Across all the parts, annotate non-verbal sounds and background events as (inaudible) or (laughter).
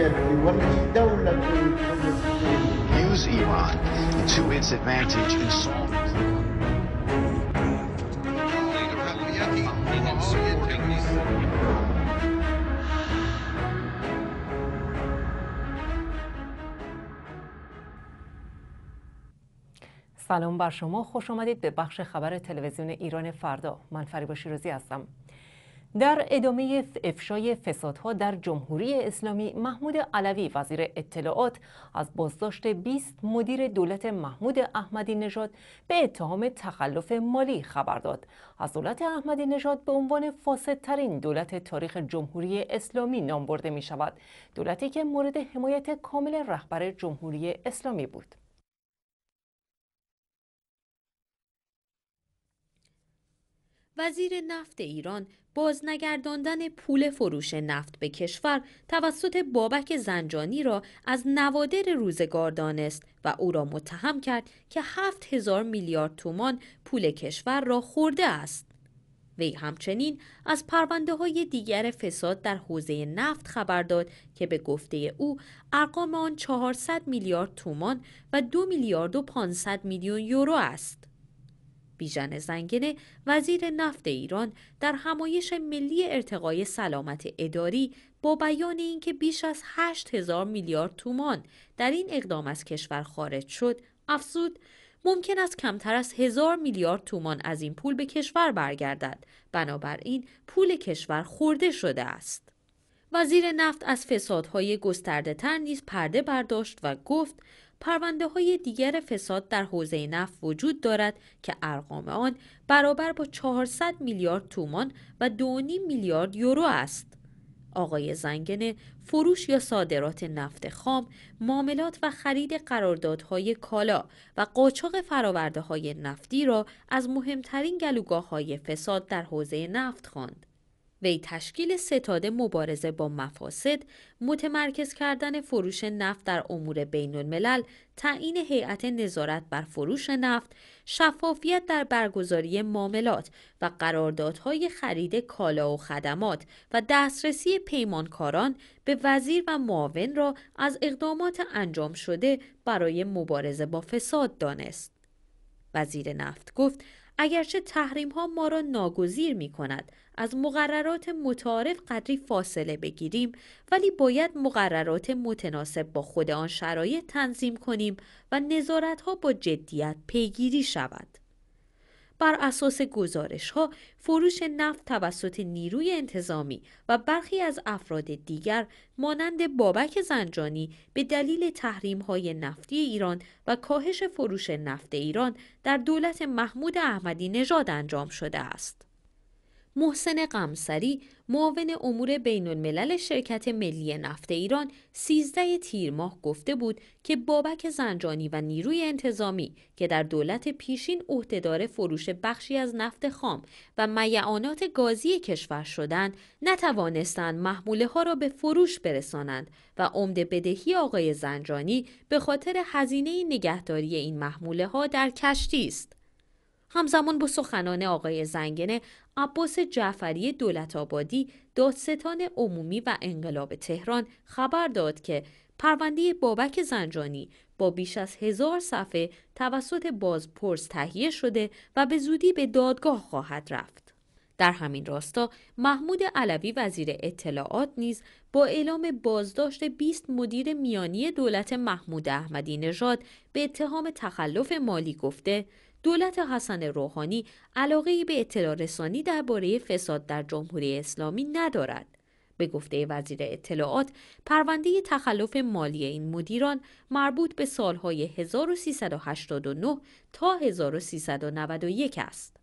Use سلام بر شما خوش آمدید به بخش خبر تلویزیون ایران فردا من فریبا شیروزی هستم در ادامه افشای فسادها در جمهوری اسلامی محمود علوی وزیر اطلاعات از بازداشت 20 مدیر دولت محمود احمدی نژاد به اتهام تخلف مالی خبر داد از دولت احمدی نژاد به عنوان فاسدترین دولت تاریخ جمهوری اسلامی نام برده می شود دولتی که مورد حمایت کامل رهبر جمهوری اسلامی بود وزیر نفت ایران بازنگرداندن پول فروش نفت به کشور توسط بابک زنجانی را از نوادر روزگار دانست و او را متهم کرد که 7000 هزار میلیارد تومان پول کشور را خورده است. وی همچنین از پرونده های دیگر فساد در حوزه نفت خبر داد که به گفته او ارقام آن 400 میلیارد تومان و 2 میلیارد و 500 میلیون یورو است. بیژن زنگنه وزیر نفت ایران در همایش ملی ارتقای سلامت اداری با بیان اینکه بیش از 8 هزار میلیارد تومان در این اقدام از کشور خارج شد افزود ممکن است کمتر از هزار میلیارد تومان از این پول به کشور برگردد بنابراین پول کشور خورده شده است وزیر نفت از فسادهای گسترده تر نیز پرده برداشت و گفت پرونده های دیگر فساد در حوزه نفت وجود دارد که ارقام آن برابر با 400 میلیارد تومان و 2.5 میلیارد یورو است. آقای زنگنه فروش یا صادرات نفت خام، معاملات و خرید قراردادهای کالا و قاچاق فراورده های نفتی را از مهمترین گلوگاه های فساد در حوزه نفت خواند. وی تشکیل ستاد مبارزه با مفاسد، متمرکز کردن فروش نفت در امور بین الملل، تعیین هیئت نظارت بر فروش نفت، شفافیت در برگزاری معاملات و قراردادهای خرید کالا و خدمات و دسترسی پیمانکاران به وزیر و معاون را از اقدامات انجام شده برای مبارزه با فساد دانست. وزیر نفت گفت اگرچه تحریم ها ما را ناگزیر می کند از مقررات متعارف قدری فاصله بگیریم ولی باید مقررات متناسب با خود آن شرایط تنظیم کنیم و نظارت ها با جدیت پیگیری شود. بر اساس گزارش ها فروش نفت توسط نیروی انتظامی و برخی از افراد دیگر مانند بابک زنجانی به دلیل تحریم های نفتی ایران و کاهش فروش نفت ایران در دولت محمود احمدی نژاد انجام شده است. محسن قمسری معاون امور بین الملل شرکت ملی نفت ایران 13 تیر ماه گفته بود که بابک زنجانی و نیروی انتظامی که در دولت پیشین عهدهدار فروش بخشی از نفت خام و میعانات گازی کشور شدند نتوانستند محموله ها را به فروش برسانند و عمد بدهی آقای زنجانی به خاطر هزینه نگهداری این محموله ها در کشتی است. همزمان با سخنان آقای زنگنه عباس جعفری دولت آبادی دادستان عمومی و انقلاب تهران خبر داد که پرونده بابک زنجانی با بیش از هزار صفحه توسط بازپرس تهیه شده و به زودی به دادگاه خواهد رفت. در همین راستا محمود علوی وزیر اطلاعات نیز با اعلام بازداشت 20 مدیر میانی دولت محمود احمدی نژاد به اتهام تخلف مالی گفته دولت حسن روحانی علاقه به اطلاع رسانی درباره فساد در جمهوری اسلامی ندارد. به گفته وزیر اطلاعات پرونده تخلف مالی این مدیران مربوط به سالهای 1389 تا 1391 است.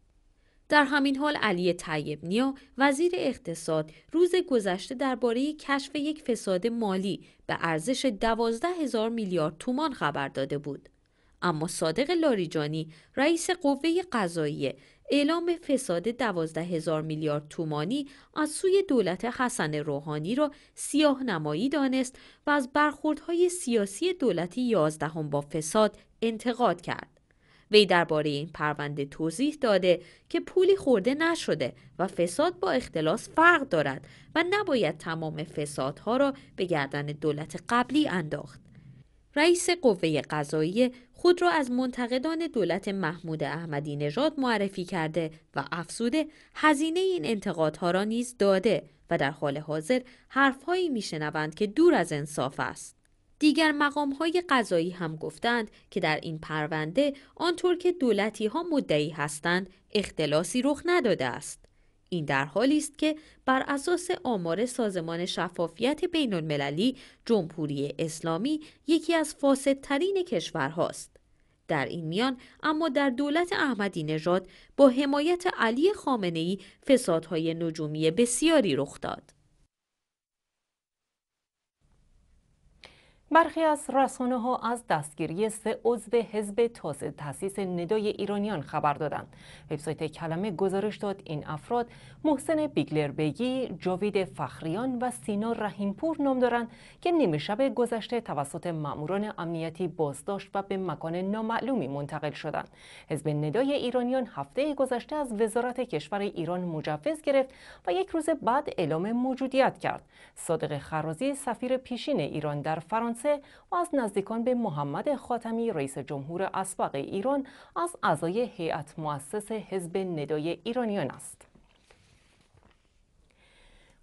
در همین حال علی طیب نیا وزیر اقتصاد روز گذشته درباره کشف یک فساد مالی به ارزش 12 هزار میلیارد تومان خبر داده بود. اما صادق لاریجانی رئیس قوه قضاییه اعلام فساد دوازده هزار میلیارد تومانی از سوی دولت حسن روحانی را سیاه نمایی دانست و از برخوردهای سیاسی دولت یازدهم با فساد انتقاد کرد. وی درباره این پرونده توضیح داده که پولی خورده نشده و فساد با اختلاس فرق دارد و نباید تمام فسادها را به گردن دولت قبلی انداخت. رئیس قوه قضاییه خود را از منتقدان دولت محمود احمدی نژاد معرفی کرده و افسوده هزینه این انتقادها را نیز داده و در حال حاضر حرفهایی میشنوند که دور از انصاف است دیگر مقام های قضایی هم گفتند که در این پرونده آنطور که دولتی ها مدعی هستند اختلاسی رخ نداده است این در حالی است که بر اساس آمار سازمان شفافیت بین المللی جمهوری اسلامی یکی از فاسدترین کشورهاست. در این میان اما در دولت احمدی نژاد با حمایت علی خامنه ای فسادهای نجومی بسیاری رخ داد. برخی از رسانه ها از دستگیری سه عضو حزب تازه تاسیس ندای ایرانیان خبر دادند. وبسایت کلمه گزارش داد این افراد محسن بیگلر بگی، جاوید فخریان و سینا رحیمپور نام دارند که نیمه شب گذشته توسط ماموران امنیتی بازداشت و به مکان نامعلومی منتقل شدند. حزب ندای ایرانیان هفته گذشته از وزارت کشور ایران مجوز گرفت و یک روز بعد اعلام موجودیت کرد. صادق خرازی سفیر پیشین ایران در فرانسه و از نزدیکان به محمد خاتمی رئیس جمهور اسبق ایران از اعضای هیئت مؤسس حزب ندای ایرانیان است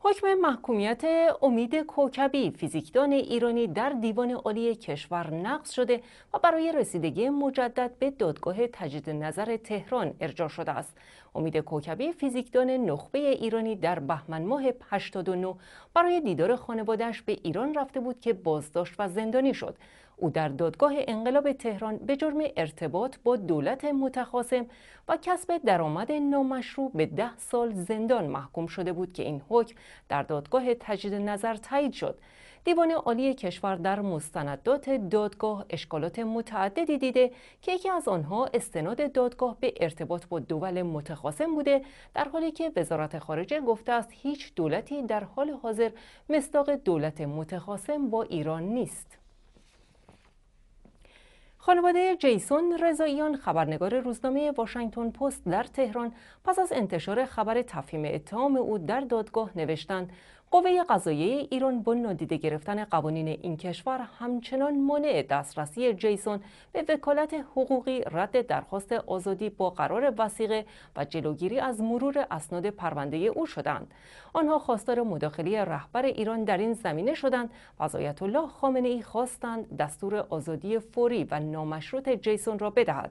حکم محکومیت امید کوکبی فیزیکدان ایرانی در دیوان عالی کشور نقض شده و برای رسیدگی مجدد به دادگاه تجدید نظر تهران ارجاع شده است. امید کوکبی فیزیکدان نخبه ایرانی در بهمن ماه 89 برای دیدار خانوادهش به ایران رفته بود که بازداشت و زندانی شد. او در دادگاه انقلاب تهران به جرم ارتباط با دولت متخاصم و کسب درآمد نامشروع به ده سال زندان محکوم شده بود که این حکم در دادگاه تجدید نظر تایید شد دیوان عالی کشور در مستندات دادگاه اشکالات متعددی دیده که یکی از آنها استناد دادگاه به ارتباط با دول متخاصم بوده در حالی که وزارت خارجه گفته است هیچ دولتی در حال حاضر مصداق دولت متخاصم با ایران نیست خانواده جیسون رضاییان خبرنگار روزنامه واشنگتن پست در تهران پس از انتشار خبر تفهیم اتهام او در دادگاه نوشتند قوه قضایی ایران با نادیده گرفتن قوانین این کشور همچنان مانع دسترسی جیسون به وکالت حقوقی رد درخواست آزادی با قرار وسیقه و جلوگیری از مرور اسناد پرونده او شدند آنها خواستار مداخله رهبر ایران در این زمینه شدند و الله خامنه ای خواستند دستور آزادی فوری و نامشروط جیسون را بدهد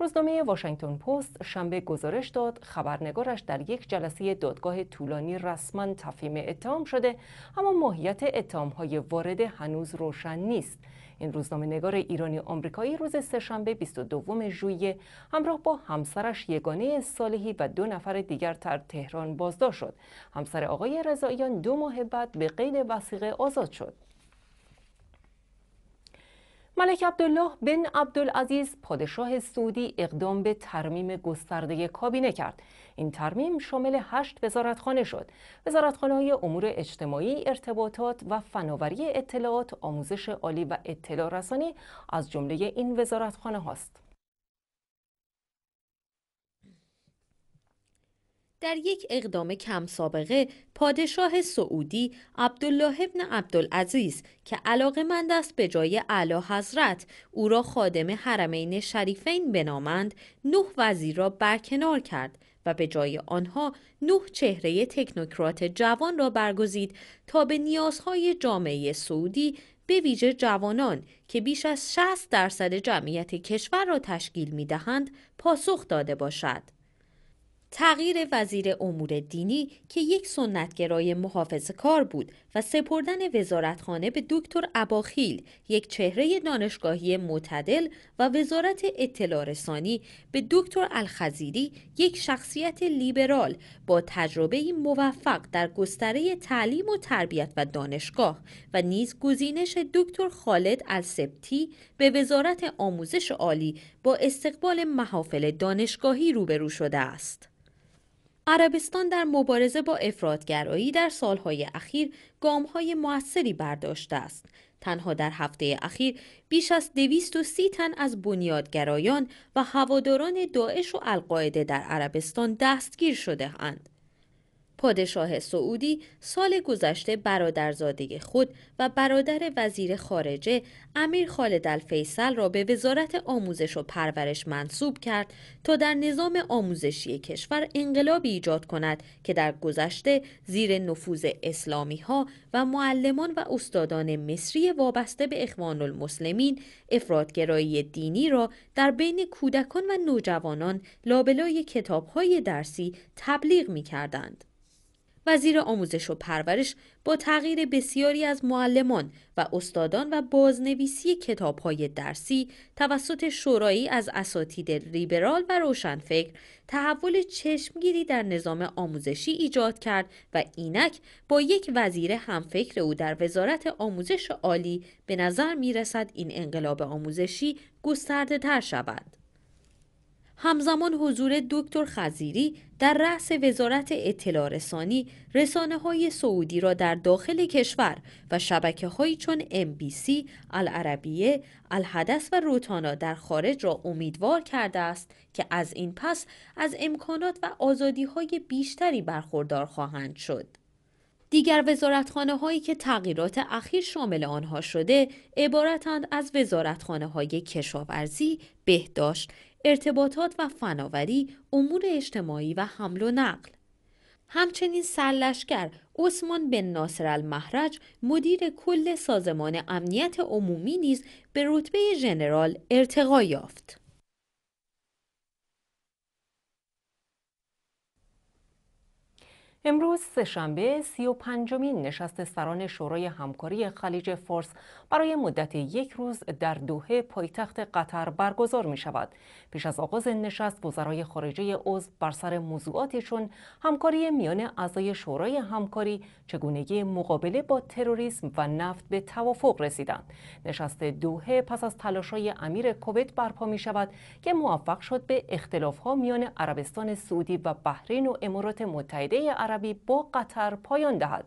روزنامه واشنگتن پست شنبه گزارش داد خبرنگارش در یک جلسه دادگاه طولانی رسما تفهیم اتهام شده اما ماهیت های وارد هنوز روشن نیست این روزنامه نگار ایرانی آمریکایی روز سهشنبه 22 ژوئیه همراه با همسرش یگانه صالحی و دو نفر دیگر در تهران بازداشت شد. همسر آقای رضاییان دو ماه بعد به قید وسیقه آزاد شد. ملک عبدالله بن عبدالعزیز پادشاه سعودی اقدام به ترمیم گسترده کابینه کرد این ترمیم شامل هشت وزارتخانه شد وزارتخانه های امور اجتماعی ارتباطات و فناوری اطلاعات آموزش عالی و اطلاع رسانی از جمله این وزارتخانه هاست در یک اقدام کم سابقه پادشاه سعودی عبدالله ابن عبدالعزیز که مند است به جای علا حضرت او را خادم حرمین شریفین بنامند نه وزیر را برکنار کرد و به جای آنها نه چهره تکنوکرات جوان را برگزید تا به نیازهای جامعه سعودی به ویژه جوانان که بیش از 60 درصد جمعیت کشور را تشکیل می دهند پاسخ داده باشد. تغییر وزیر امور دینی که یک سنتگرای محافظ کار بود و سپردن وزارتخانه به دکتر اباخیل یک چهره دانشگاهی معتدل و وزارت اطلاع رسانی به دکتر الخزیری یک شخصیت لیبرال با تجربه موفق در گستره تعلیم و تربیت و دانشگاه و نیز گزینش دکتر خالد السبتی به وزارت آموزش عالی با استقبال محافل دانشگاهی روبرو شده است. عربستان در مبارزه با افرادگرایی در سالهای اخیر گامهای موثری برداشته است. تنها در هفته اخیر بیش از 230 تن از بنیادگرایان و هواداران داعش و القاعده در عربستان دستگیر شده اند. پادشاه سعودی سال گذشته برادرزاده خود و برادر وزیر خارجه امیر خالد الفیصل را به وزارت آموزش و پرورش منصوب کرد تا در نظام آموزشی کشور انقلابی ایجاد کند که در گذشته زیر نفوذ اسلامی ها و معلمان و استادان مصری وابسته به اخوان المسلمین افرادگرایی دینی را در بین کودکان و نوجوانان لابلای های درسی تبلیغ می کردند. وزیر آموزش و پرورش با تغییر بسیاری از معلمان و استادان و بازنویسی کتابهای درسی توسط شورایی از اساتید ریبرال و روشنفکر تحول چشمگیری در نظام آموزشی ایجاد کرد و اینک با یک وزیر همفکر او در وزارت آموزش عالی به نظر می رسد این انقلاب آموزشی گسترده تر شود. همزمان حضور دکتر خزیری در رأس وزارت اطلاع رسانی رسانه های سعودی را در داخل کشور و شبکه هایی چون MBC، العربیه، الحدث و روتانا در خارج را امیدوار کرده است که از این پس از امکانات و آزادی های بیشتری برخوردار خواهند شد. دیگر وزارتخانه هایی که تغییرات اخیر شامل آنها شده عبارتند از وزارتخانه های کشاورزی، بهداشت، ارتباطات و فناوری، امور اجتماعی و حمل و نقل. همچنین سرلشکر عثمان بن ناصر المهرج مدیر کل سازمان امنیت عمومی نیز به رتبه ژنرال ارتقا یافت. امروز سهشنبه سی و پنجمین نشست سران شورای همکاری خلیج فارس برای مدت یک روز در دوحه پایتخت قطر برگزار می شود. پیش از آغاز نشست وزرای خارجه عضو بر سر موضوعاتشون همکاری میان اعضای شورای همکاری چگونگی مقابله با تروریسم و نفت به توافق رسیدند. نشست دوحه پس از تلاشای امیر کویت برپا می شود که موفق شد به اختلافها میان عربستان سعودی و بحرین و امارات متحده عرب عربی با قطر پایان دهد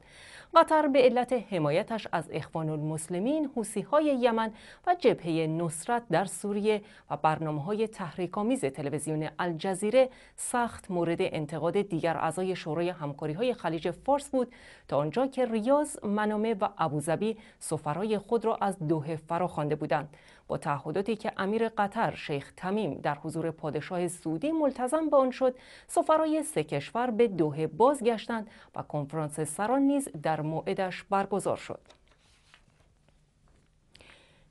قطر به علت حمایتش از اخوان المسلمین حوسی یمن و جبهه نصرت در سوریه و برنامه های تحریکامیز تلویزیون الجزیره سخت مورد انتقاد دیگر اعضای شورای همکاری های خلیج فارس بود تا آنجا که ریاض، منامه و ابوظبی سفرای خود را از دوه فرا خوانده بودند با تعهداتی که امیر قطر شیخ تمیم در حضور پادشاه سعودی ملتزم به آن شد سفرای سه کشور به دوحه بازگشتند و کنفرانس سران نیز در موعدش برگزار شد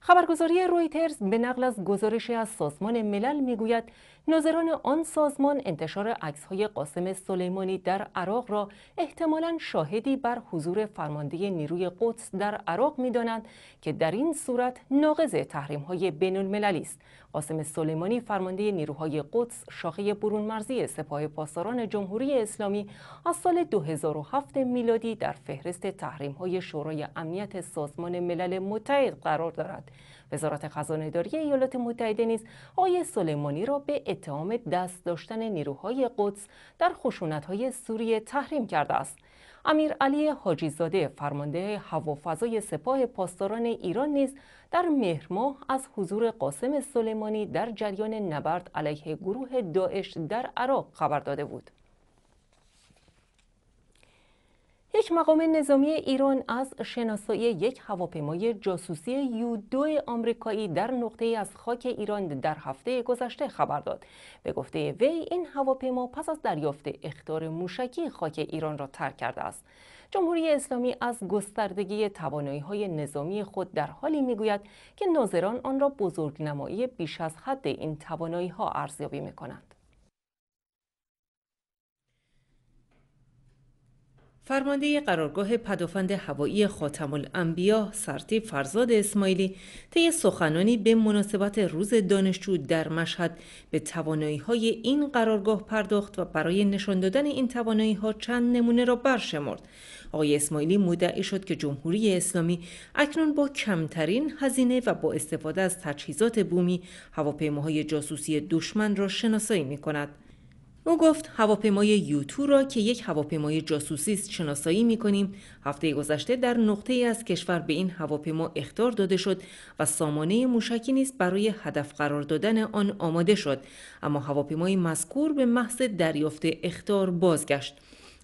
خبرگزاری رویترز به نقل از گزارشی از سازمان ملل میگوید ناظران آن سازمان انتشار عکس‌های قاسم سلیمانی در عراق را احتمالا شاهدی بر حضور فرمانده نیروی قدس در عراق می‌دانند که در این صورت ناقض تحریم‌های بین‌المللی است. قاسم سلیمانی فرمانده نیروهای قدس شاخه برون مرزی سپاه پاسداران جمهوری اسلامی از سال 2007 میلادی در فهرست تحریم‌های شورای امنیت سازمان ملل متحد قرار دارد. وزارت خزانه داری ایالات متحده نیز آقای سلیمانی را به اتهام دست داشتن نیروهای قدس در خشونت‌های سوریه تحریم کرده است. امیر علی حاجیزاده فرمانده هوافضای سپاه پاسداران ایران نیز در مهر از حضور قاسم سلیمانی در جریان نبرد علیه گروه داعش در عراق خبر داده بود. یک مقام نظامی ایران از شناسایی یک هواپیمای جاسوسی یو دو آمریکایی در نقطه از خاک ایران در هفته گذشته خبر داد. به گفته وی این هواپیما پس از دریافت اختار موشکی خاک ایران را ترک کرده است. جمهوری اسلامی از گستردگی توانایی های نظامی خود در حالی میگوید که ناظران آن را بزرگنمایی بیش از حد این توانایی ها ارزیابی می کنند. فرمانده قرارگاه پدافند هوایی خاتم الانبیا سرتی فرزاد اسماعیلی طی سخنانی به مناسبت روز دانشجو در مشهد به توانایی های این قرارگاه پرداخت و برای نشان دادن این توانایی ها چند نمونه را برشمرد آقای اسماعیلی مدعی شد که جمهوری اسلامی اکنون با کمترین هزینه و با استفاده از تجهیزات بومی هواپیماهای جاسوسی دشمن را شناسایی می کند او گفت هواپیمای یوتو را که یک هواپیمای جاسوسی است شناسایی می هفته گذشته در نقطه ای از کشور به این هواپیما اختار داده شد و سامانه موشکی نیست برای هدف قرار دادن آن آماده شد اما هواپیمای مذکور به محض دریافت اختار بازگشت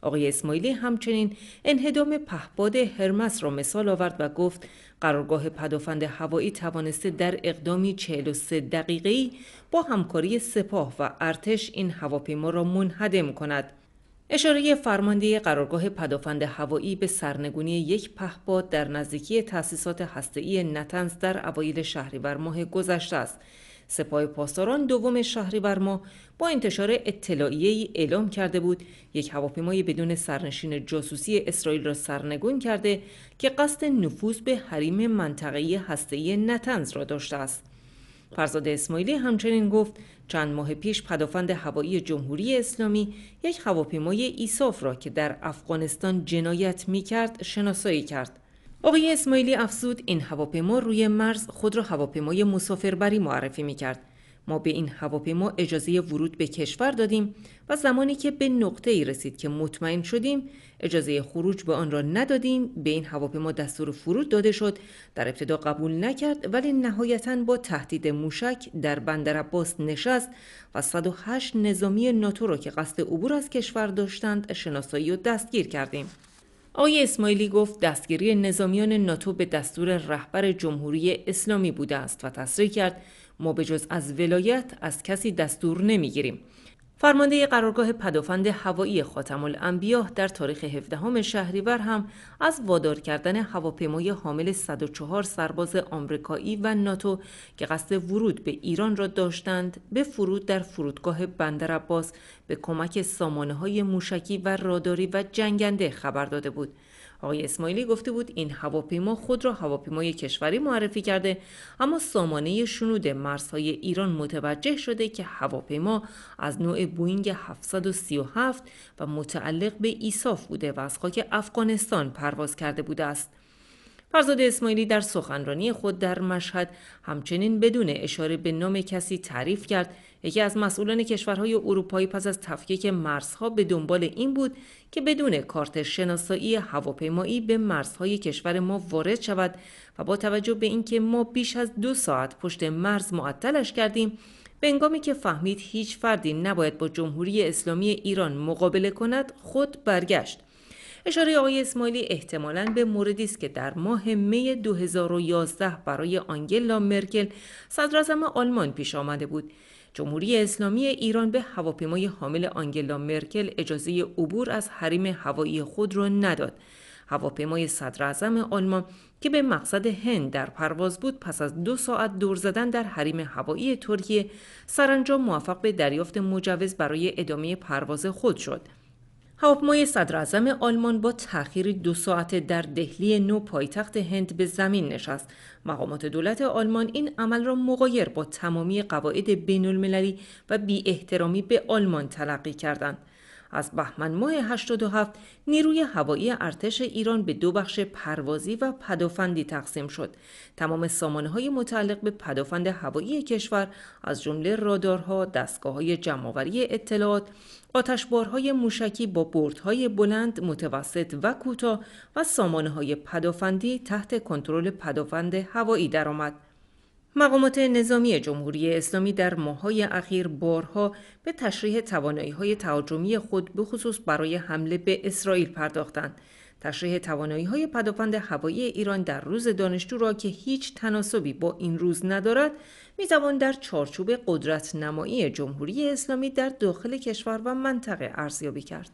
آقای اسماعیلی همچنین انهدام پهپاد هرمس را مثال آورد و گفت قرارگاه پدافند هوایی توانسته در اقدامی 43 دقیقه‌ای با همکاری سپاه و ارتش این هواپیما را منهدم کند اشاره فرمانده قرارگاه پدافند هوایی به سرنگونی یک پهپاد در نزدیکی تأسیسات هسته‌ای نتنز در اوایل شهریور ماه گذشته است سپاه پاسداران دوم شهریور ماه با انتشار ای اعلام کرده بود یک هواپیمای بدون سرنشین جاسوسی اسرائیل را سرنگون کرده که قصد نفوذ به حریم منطقه هسته‌ای نتنز را داشته است فرزاد اسماعیلی همچنین گفت چند ماه پیش پدافند هوایی جمهوری اسلامی یک هواپیمای ایساف را که در افغانستان جنایت می کرد شناسایی کرد. آقای اسماعیلی افزود این هواپیما روی مرز خود را هواپیمای مسافربری معرفی می کرد. ما به این هواپیما اجازه ورود به کشور دادیم و زمانی که به نقطه ای رسید که مطمئن شدیم اجازه خروج به آن را ندادیم به این هواپیما دستور فرود داده شد در ابتدا قبول نکرد ولی نهایتا با تهدید موشک در بندر عباس نشست و 108 نظامی ناتو را که قصد عبور از کشور داشتند شناسایی و دستگیر کردیم آقای اسماعیلی گفت دستگیری نظامیان ناتو به دستور رهبر جمهوری اسلامی بوده است و تصریح کرد ما به جز از ولایت از کسی دستور نمیگیریم فرمانده قرارگاه پدافند هوایی خاتم الانبیا در تاریخ 17 شهریور هم از وادار کردن هواپیمای حامل 104 سرباز آمریکایی و ناتو که قصد ورود به ایران را داشتند به فرود در فرودگاه بندرعباس به کمک سامانه های موشکی و راداری و جنگنده خبر داده بود آقای اسماعیلی گفته بود این هواپیما خود را هواپیمای کشوری معرفی کرده اما سامانه شنود مرزهای ایران متوجه شده که هواپیما از نوع بوینگ 737 و متعلق به ایساف بوده و از خاک افغانستان پرواز کرده بوده است فرزاد اسماعیلی در سخنرانی خود در مشهد همچنین بدون اشاره به نام کسی تعریف کرد یکی از مسئولان کشورهای اروپایی پس از تفکیک مرزها به دنبال این بود که بدون کارت شناسایی هواپیمایی به مرزهای کشور ما وارد شود و با توجه به اینکه ما بیش از دو ساعت پشت مرز معطلش کردیم به انگامی که فهمید هیچ فردی نباید با جمهوری اسلامی ایران مقابله کند خود برگشت اشاره آقای اسماعیلی احتمالاً به موردی است که در ماه می 2011 برای آنگلا مرکل صدراعظم آلمان پیش آمده بود جمهوری اسلامی ایران به هواپیمای حامل آنگلا مرکل اجازه عبور از حریم هوایی خود را نداد هواپیمای صدراعظم آلمان که به مقصد هند در پرواز بود پس از دو ساعت دور زدن در حریم هوایی ترکیه سرانجام موفق به دریافت مجوز برای ادامه پرواز خود شد هواپیمای صدراعظم آلمان با تاخیر دو ساعته در دهلی نو پایتخت هند به زمین نشست. مقامات دولت آلمان این عمل را مغایر با تمامی قواعد بین المللی و بی احترامی به آلمان تلقی کردند. از بهمن ماه 87 نیروی هوایی ارتش ایران به دو بخش پروازی و پدافندی تقسیم شد. تمام های متعلق به پدافند هوایی کشور از جمله رادارها، های جمعآوری اطلاعات آتشبارهای موشکی با بردهای بلند، متوسط و کوتاه و سامانه‌های پدافندی تحت کنترل پدافند هوایی درآمد. مقامات نظامی جمهوری اسلامی در ماهای اخیر بارها به تشریح توانایی های تهاجمی خود به خصوص برای حمله به اسرائیل پرداختند. تشریح توانایی های پدافند هوایی ایران در روز دانشجو را که هیچ تناسبی با این روز ندارد می توان در چارچوب قدرت نمایی جمهوری اسلامی در داخل کشور و منطقه ارزیابی کرد.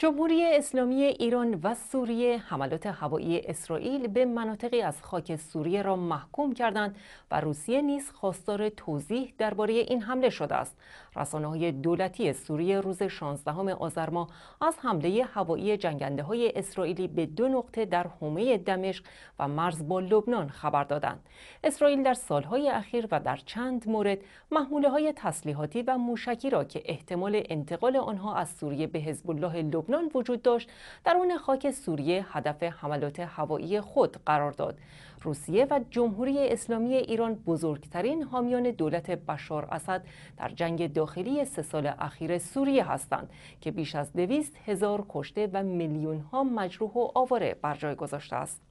جمهوری اسلامی ایران و سوریه حملات هوایی اسرائیل به مناطقی از خاک سوریه را محکوم کردند و روسیه نیز خواستار توضیح درباره این حمله شده است. رسانه های دولتی سوریه روز 16 آذر ماه از حمله هوایی جنگنده های اسرائیلی به دو نقطه در حومه دمشق و مرز با لبنان خبر دادند. اسرائیل در سالهای اخیر و در چند مورد محموله های تسلیحاتی و موشکی را که احتمال انتقال آنها از سوریه به حزب الله لبنان وجود داشت اون خاک سوریه هدف حملات هوایی خود قرار داد روسیه و جمهوری اسلامی ایران بزرگترین حامیان دولت بشار اسد در جنگ داخلی سه سال اخیر سوریه هستند که بیش از دویست هزار کشته و میلیون ها مجروح و آواره بر جای گذاشته است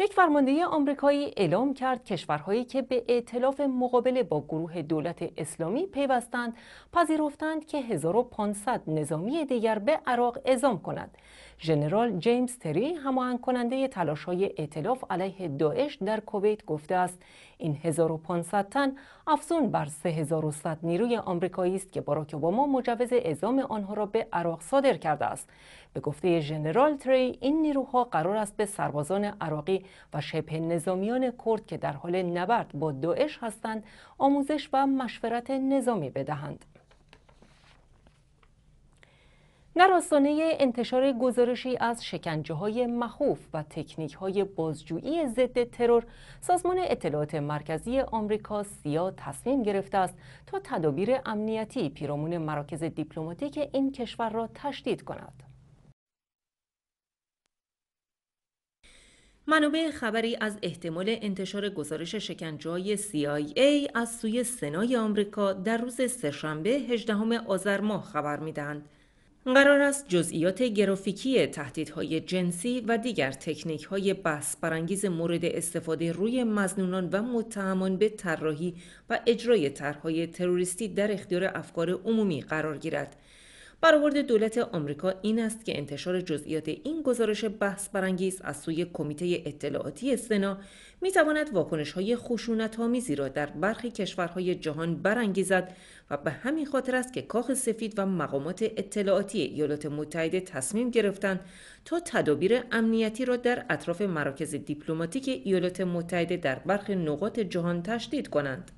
یک فرماندهی آمریکایی اعلام کرد کشورهایی که به ائتلاف مقابله با گروه دولت اسلامی پیوستند پذیرفتند که 1500 نظامی دیگر به عراق اعزام کند ژنرال جیمز تری هماهنگ کننده تلاش های اعتلاف علیه داعش در کویت گفته است این 1500 تن افزون بر 3100 نیروی آمریکایی است که باراک اوباما مجوز اعزام آنها را به عراق صادر کرده است به گفته ژنرال تری این نیروها قرار است به سربازان عراقی و شبه نظامیان کرد که در حال نبرد با داعش هستند آموزش و مشورت نظامی بدهند در آستانه انتشار گزارشی از شکنجه های مخوف و تکنیک های بازجویی ضد ترور سازمان اطلاعات مرکزی آمریکا سیا تصمیم گرفته است تا تدابیر امنیتی پیرامون مراکز دیپلماتیک این کشور را تشدید کند منابع خبری از احتمال انتشار گزارش شکنجه‌های CIA از سوی سنای آمریکا در روز سهشنبه 18 آذر ماه خبر میدهند. قرار است جزئیات گرافیکی تهدیدهای جنسی و دیگر تکنیک های بحث برانگیز مورد استفاده روی مزنونان و متهمان به طراحی و اجرای طرحهای تروریستی در اختیار افکار عمومی قرار گیرد برآورد دولت آمریکا این است که انتشار جزئیات این گزارش بحث برانگیز از سوی کمیته اطلاعاتی سنا می تواند واکنش های خشونت آمیزی را در برخی کشورهای جهان برانگیزد و به همین خاطر است که کاخ سفید و مقامات اطلاعاتی ایالات متحده تصمیم گرفتند تا تدابیر امنیتی را در اطراف مراکز دیپلماتیک ایالات متحده در برخی نقاط جهان تشدید کنند.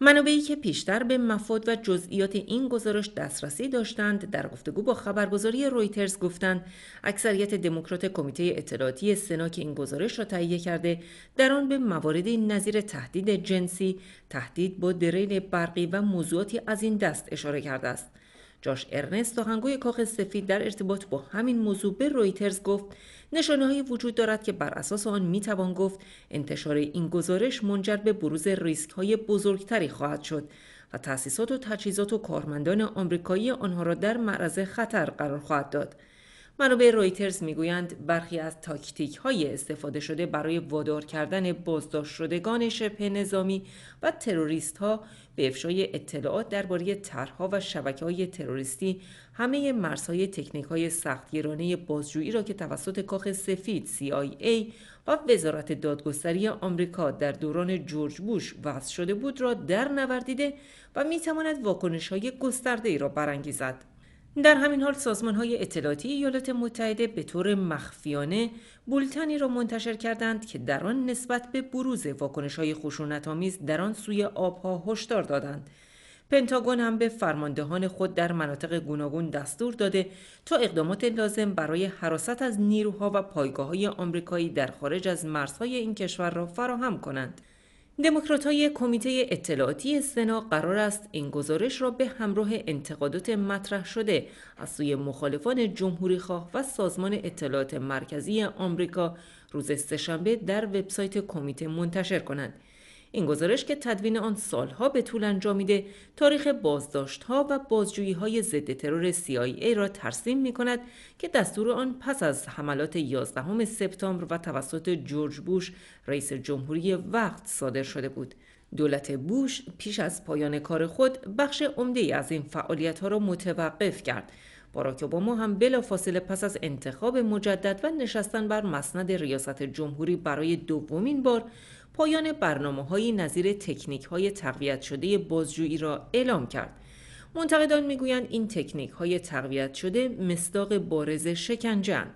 منابعی که پیشتر به مفاد و جزئیات این گزارش دسترسی داشتند در گفتگو با خبرگزاری رویترز گفتند اکثریت دموکرات کمیته اطلاعاتی سنا که این گزارش را تهیه کرده در آن به مواردی نظیر تهدید جنسی تهدید با دریل برقی و موضوعاتی از این دست اشاره کرده است جاش ارنست سخنگوی کاخ سفید در ارتباط با همین موضوع به رویترز گفت نشانههایی وجود دارد که بر اساس آن میتوان گفت انتشار این گزارش منجر به بروز ریسک های بزرگتری خواهد شد و تأسیسات و تجهیزات و کارمندان آمریکایی آنها را در معرض خطر قرار خواهد داد منابع رویترز میگویند برخی از تاکتیک های استفاده شده برای وادار کردن بازداشت شدگان شبه نظامی و تروریست ها به افشای اطلاعات درباره طرحها و شبکه های تروریستی همه مرزهای تکنیک های سختگیرانه بازجویی را که توسط کاخ سفید CIA و وزارت دادگستری آمریکا در دوران جورج بوش وضع شده بود را در نوردیده و میتواند واکنش های گسترده ای را برانگیزد. در همین حال سازمان های اطلاعاتی ایالات متحده به طور مخفیانه بولتنی را منتشر کردند که در آن نسبت به بروز واکنش های خشونت آمیز در آن سوی آبها هشدار دادند پنتاگون هم به فرماندهان خود در مناطق گوناگون دستور داده تا اقدامات لازم برای حراست از نیروها و پایگاه های آمریکایی در خارج از مرزهای این کشور را فراهم کنند های کمیته اطلاعاتی سنا قرار است این گزارش را به همراه انتقادات مطرح شده از سوی مخالفان جمهوری خواه و سازمان اطلاعات مرکزی آمریکا روز سهشنبه در وبسایت کمیته منتشر کنند این گزارش که تدوین آن سالها به طول انجامیده تاریخ ها و بازجویی های ضد ترور CIA را ترسیم می کند که دستور آن پس از حملات 11 سپتامبر و توسط جورج بوش رئیس جمهوری وقت صادر شده بود. دولت بوش پیش از پایان کار خود بخش عمده از این فعالیت ها را متوقف کرد. باراک اوباما هم بلافاصله پس از انتخاب مجدد و نشستن بر مسند ریاست جمهوری برای دومین بار پایان برنامه های نظیر تکنیک های تقویت شده بازجویی را اعلام کرد. منتقدان میگویند این تکنیک های تقویت شده مصداق بارز شکنجند.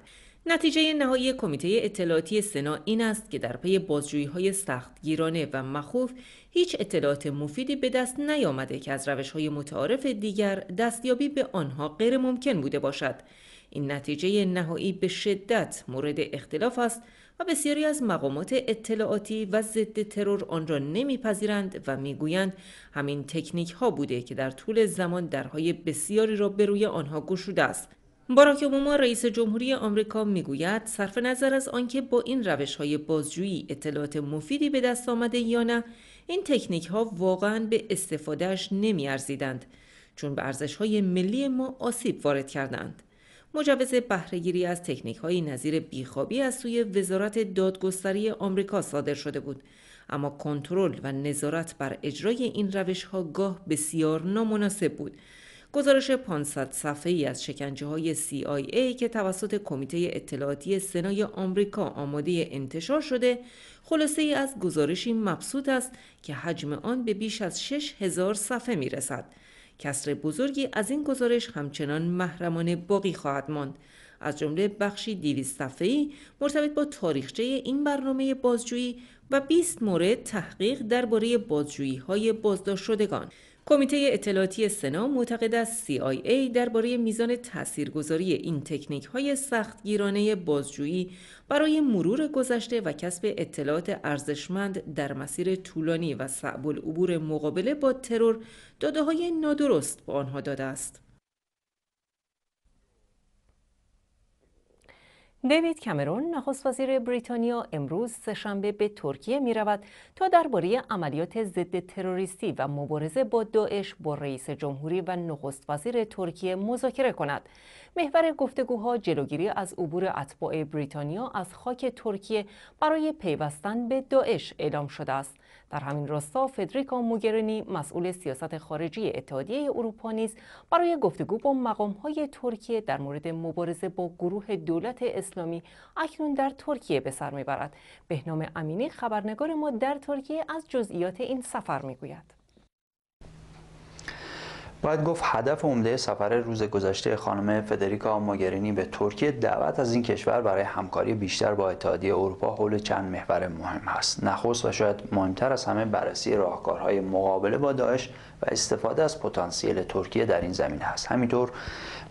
نتیجه نهایی کمیته اطلاعاتی سنا این است که در پی بازجویی های گیرانه و مخوف هیچ اطلاعات مفیدی به دست نیامده که از روش های متعارف دیگر دستیابی به آنها غیر ممکن بوده باشد. این نتیجه نهایی به شدت مورد اختلاف است و بسیاری از مقامات اطلاعاتی و ضد ترور آن را نمیپذیرند و میگویند همین تکنیک ها بوده که در طول زمان درهای بسیاری را به روی آنها گشوده است باراک اوباما رئیس جمهوری آمریکا میگوید صرف نظر از آنکه با این روش های بازجویی اطلاعات مفیدی به دست آمده یا نه این تکنیک ها واقعا به استفادهش نمیارزیدند چون به ارزش های ملی ما آسیب وارد کردند مجوز بهرهگیری از تکنیک های نظیر بیخوابی از سوی وزارت دادگستری آمریکا صادر شده بود اما کنترل و نظارت بر اجرای این روش ها گاه بسیار نامناسب بود گزارش 500 صفحه ای از شکنجه های CIA که توسط کمیته اطلاعاتی سنای آمریکا آماده انتشار شده خلاصه ای از گزارشی مبسوط است که حجم آن به بیش از 6000 صفحه می رسد. کسر بزرگی از این گزارش همچنان محرمان باقی خواهد ماند از جمله بخشی 200 صفحه‌ای مرتبط با تاریخچه این برنامه بازجویی و 20 مورد تحقیق درباره بازجویی‌های بازداشت شدگان کمیته اطلاعاتی سنا معتقد است CIA درباره میزان تاثیرگذاری این تکنیک های سختگیرانه بازجویی برای مرور گذشته و کسب اطلاعات ارزشمند در مسیر طولانی و صعب العبور مقابله با ترور داده های نادرست به آنها داده است. دیوید کمرون نخست وزیر بریتانیا امروز سهشنبه به ترکیه می رود تا درباره عملیات ضد تروریستی و مبارزه با داعش با رئیس جمهوری و نخست وزیر ترکیه مذاکره کند. محور گفتگوها جلوگیری از عبور اتباع بریتانیا از خاک ترکیه برای پیوستن به داعش اعلام شده است. در همین راستا فدریکا موگرینی مسئول سیاست خارجی اتحادیه اروپا نیز برای گفتگو با های ترکیه در مورد مبارزه با گروه دولت اسلامی اکنون در ترکیه به سر میبرد بهنام امینی خبرنگار ما در ترکیه از جزئیات این سفر میگوید باید گفت هدف عمده سفر روز گذشته خانم فدریکا ماگرینی به ترکیه دعوت از این کشور برای همکاری بیشتر با اتحادیه اروپا حول چند محور مهم هست نخست و شاید مهمتر از همه بررسی راهکارهای مقابله با داعش و استفاده از پتانسیل ترکیه در این زمینه هست همینطور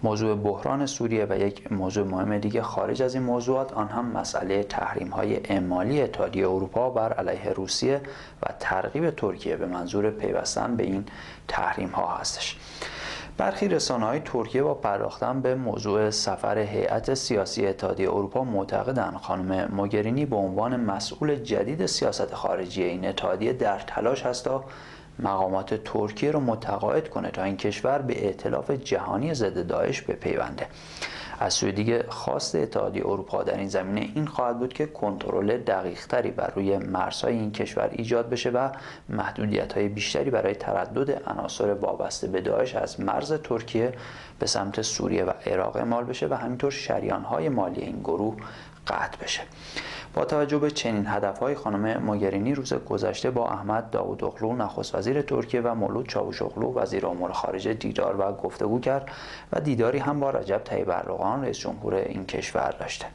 موضوع بحران سوریه و یک موضوع مهم دیگه خارج از این موضوعات آن هم مسئله تحریم های اعمالی اتحادیه اروپا بر علیه روسیه و ترغیب ترکیه به منظور پیوستن به این تحریم ها هستش برخی رسانه های ترکیه با پرداختن به موضوع سفر هیئت سیاسی اتحادیه اروپا معتقدند خانم موگرینی به عنوان مسئول جدید سیاست خارجی این اتحادیه در تلاش هست تا مقامات ترکیه رو متقاعد کنه تا این کشور به ائتلاف جهانی ضد داعش بپیونده از سوی دیگه خواست اتحادیه اروپا در این زمینه این خواهد بود که کنترل دقیقتری بر روی مرزهای این کشور ایجاد بشه و محدودیت های بیشتری برای تردد عناصر وابسته به داعش از مرز ترکیه به سمت سوریه و عراق اعمال بشه و همینطور شریان های مالی این گروه قطع بشه با توجه به چنین هدفهای خانم ماگرینی روز گذشته با احمد اغلو نخست وزیر ترکیه و مولود اغلو وزیر امور خارجه دیدار و گفتگو کرد و دیداری هم با رجب طیب اردوغان رئیس جمهور این کشور داشته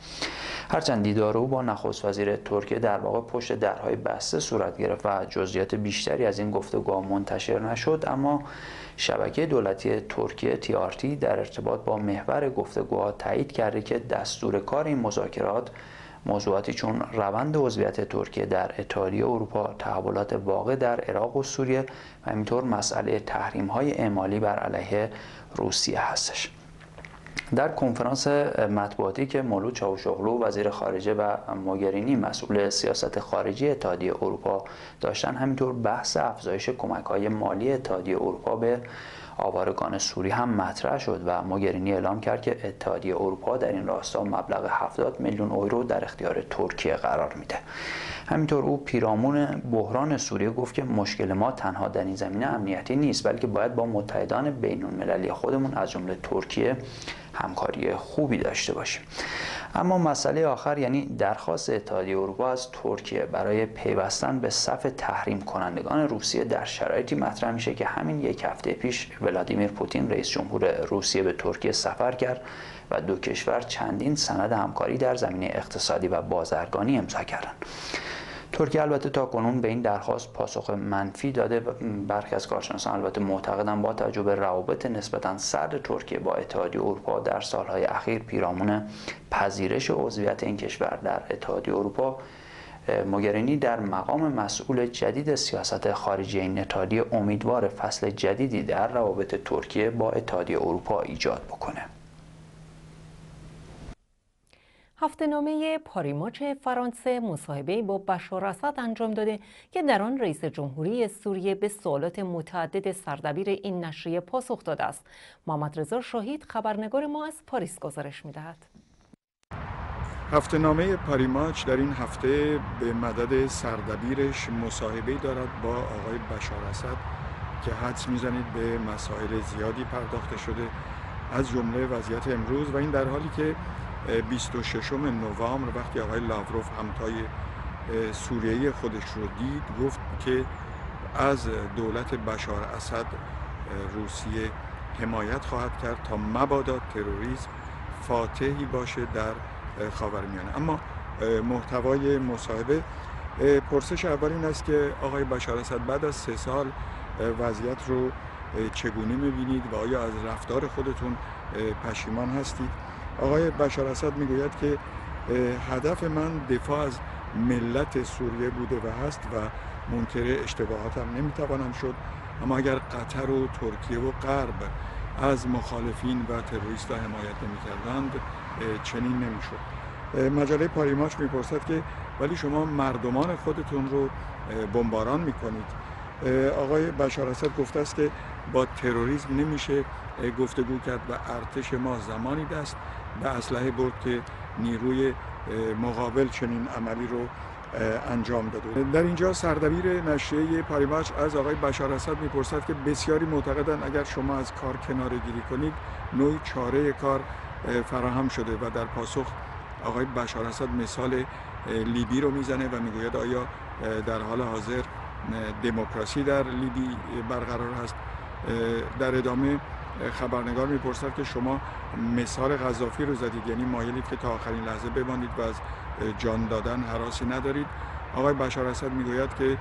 هرچند دیدار او با نخست وزیر ترکیه در واقع پشت درهای بسته صورت گرفت و جزئیات بیشتری از این گفتگوها منتشر نشد اما شبکه دولتی ترکیه تی در ارتباط با محور گفتگوها تایید کرده که دستور کار این مذاکرات موضوعاتی چون روند عضویت ترکیه در اتحادیه اروپا تحولات واقع در عراق و سوریه و همینطور مسئله تحریم های اعمالی بر علیه روسیه هستش در کنفرانس مطبوعاتی که مولو شغلو وزیر خارجه و موگرینی مسئول سیاست خارجی اتحادیه اروپا داشتن همینطور بحث افزایش کمک های مالی اتحادیه اروپا به آوارگان سوری هم مطرح شد و موگرینی اعلام کرد که اتحادیه اروپا در این راستا مبلغ 70 میلیون اورو در اختیار ترکیه قرار میده همینطور او پیرامون بحران سوریه گفت که مشکل ما تنها در این زمینه امنیتی نیست بلکه باید با متحدان بین خودمون از جمله ترکیه همکاری خوبی داشته باشیم اما مسئله آخر یعنی درخواست اتحادیه اروپا از ترکیه برای پیوستن به صف تحریم کنندگان روسیه در شرایطی مطرح میشه که همین یک هفته پیش ولادیمیر پوتین رئیس جمهور روسیه به ترکیه سفر کرد و دو کشور چندین سند همکاری در زمینه اقتصادی و بازرگانی امضا کردند ترکیه البته تا کنون به این درخواست پاسخ منفی داده برخی از کارشناسان البته معتقدند با توجه به روابط نسبتا سرد ترکیه با اتحادیه اروپا در سالهای اخیر پیرامون پذیرش عضویت این کشور در اتحادیه اروپا موگرینی در مقام مسئول جدید سیاست خارجی این اتحادیه امیدوار فصل جدیدی در روابط ترکیه با اتحادیه اروپا ایجاد بکنه نامه پاریماچ فرانسه مصاحبه با بشار اسد انجام داده که در آن رئیس جمهوری سوریه به سوالات متعدد سردبیر این نشریه پاسخ داده است محمد رضا شاهید خبرنگار ما از پاریس گزارش میدهد هفته نامه پاریماچ در این هفته به مدد سردبیرش مصاحبه دارد با آقای بشار اسد که حدس میزنید به مسائل زیادی پرداخته شده از جمله وضعیت امروز و این در حالی که 26 نوامبر وقتی آقای لاوروف همتای سوریه خودش رو دید گفت که از دولت بشار اسد روسیه حمایت خواهد کرد تا مبادا تروریسم فاتحی باشه در خاورمیانه اما محتوای مصاحبه پرسش اول این است که آقای بشار اسد بعد از سه سال وضعیت رو چگونه میبینید و آیا از رفتار خودتون پشیمان هستید آقای بشار اسد میگوید که هدف من دفاع از ملت سوریه بوده و هست و منکر اشتباهاتم نمیتوانم شد اما اگر قطر و ترکیه و غرب از مخالفین و تروریست ها حمایت کردند چنین نمیشد مجله پاریماش پرسد که ولی شما مردمان خودتون رو بمباران میکنید آقای بشار اسد گفته است که با تروریسم نمیشه گفتگو کرد و ارتش ما زمانی دست به اسلحه برد که نیروی مقابل چنین عملی رو انجام داده در اینجا سردبیر نشریه پاریماچ از آقای بشار اسد میپرسد که بسیاری معتقدند اگر شما از کار کناره گیری کنید نوع چاره کار فراهم شده و در پاسخ آقای بشار اسد مثال لیبی رو میزنه و میگوید آیا در حال حاضر دموکراسی در لیبی برقرار هست در ادامه خبرنگار میپرسد که شما مثال غذافی رو زدید یعنی مایلید که تا آخرین لحظه بمانید و از جان دادن حراسی ندارید آقای بشار اسد میگوید که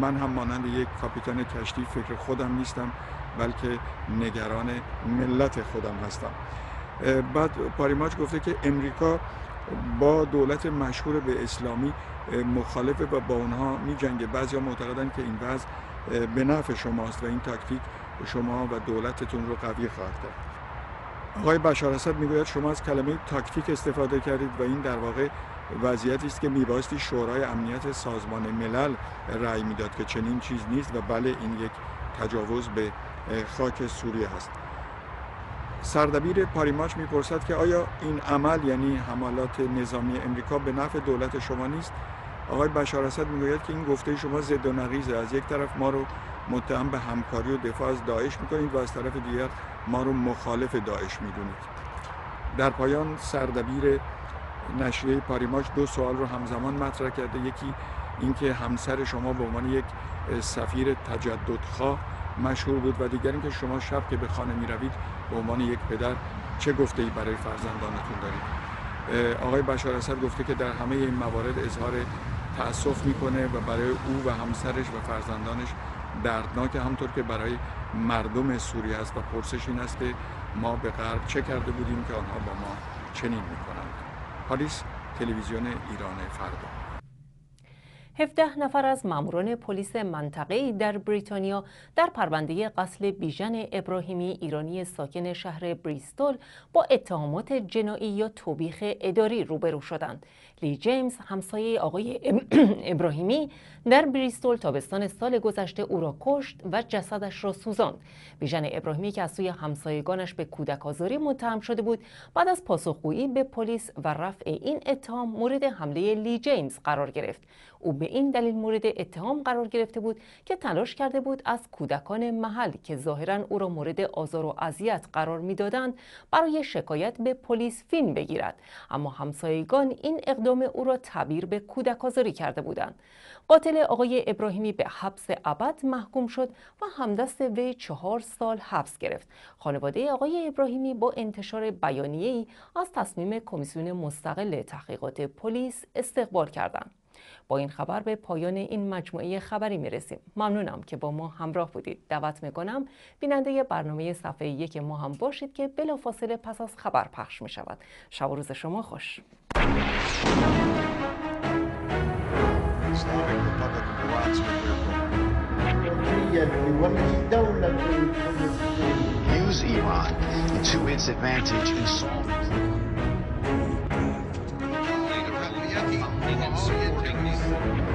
من هم مانند یک کاپیتان کشتی فکر خودم نیستم بلکه نگران ملت خودم هستم بعد پاریماچ گفته که امریکا با دولت مشهور به اسلامی مخالفه و با اونها می جنگه بعضی ها معتقدن که این وضع به نفع شماست و این تاکتیک شما و دولتتون رو قوی خواهد کرد آقای بشار اسد میگوید شما از کلمه تاکتیک استفاده کردید و این در واقع وضعیتی است که میبایستی شورای امنیت سازمان ملل رأی میداد که چنین چیز نیست و بله این یک تجاوز به خاک سوریه هست سردبیر پاریماچ میپرسد که آیا این عمل یعنی حملات نظامی امریکا به نفع دولت شما نیست آقای بشار اسد میگوید که این گفته شما زد و نقیزه از یک طرف ما رو متهم به همکاری و دفاع از داعش میکنید و از طرف دیگر ما رو مخالف داعش میدونید در پایان سردبیر نشریه پاریماش دو سوال رو همزمان مطرح کرده یکی اینکه همسر شما به عنوان یک سفیر تجددخواه مشهور بود و دیگر اینکه شما شب که به خانه می روید به عنوان یک پدر چه گفته ای برای فرزندانتون دارید آقای بشار اسد گفته که در همه این موارد اظهار تاسف میکنه و برای او و همسرش و فرزندانش دردناک همطور که برای مردم سوریه است و پرسش این است که ما به غرب چه کرده بودیم که آنها با ما چنین میکنند پاریس تلویزیون ایران فردا 17 نفر از ماموران پلیس منطقه در بریتانیا در پرونده قتل بیژن ابراهیمی ایرانی ساکن شهر بریستول با اتهامات جنایی یا توبیخ اداری روبرو شدند. لی جیمز همسایه آقای (clears throat) ابراهیمی در بریستول تابستان سال گذشته او را کشت و جسدش را سوزاند. بیژن ابراهیمی که از سوی همسایگانش به کودک آزاری متهم شده بود بعد از پاسخگویی به پلیس و رفع این اتهام مورد حمله لی جیمز قرار گرفت. او به این دلیل مورد اتهام قرار گرفته بود که تلاش کرده بود از کودکان محل که ظاهرا او را مورد آزار و اذیت قرار میدادند برای شکایت به پلیس فین بگیرد اما همسایگان این اقدام او را تبیر به کودک آزاری کرده بودند قاتل آقای ابراهیمی به حبس ابد محکوم شد و همدست وی چهار سال حبس گرفت خانواده آقای ابراهیمی با انتشار ای از تصمیم کمیسیون مستقل تحقیقات پلیس استقبال کردند با این خبر به پایان این مجموعه خبری میرسیم ممنونم که با ما همراه بودید دعوت میکنم بیننده برنامه صفحه یک ما هم باشید که بلافاصله پس از خبر پخش می شود شب و روز شما خوش supporting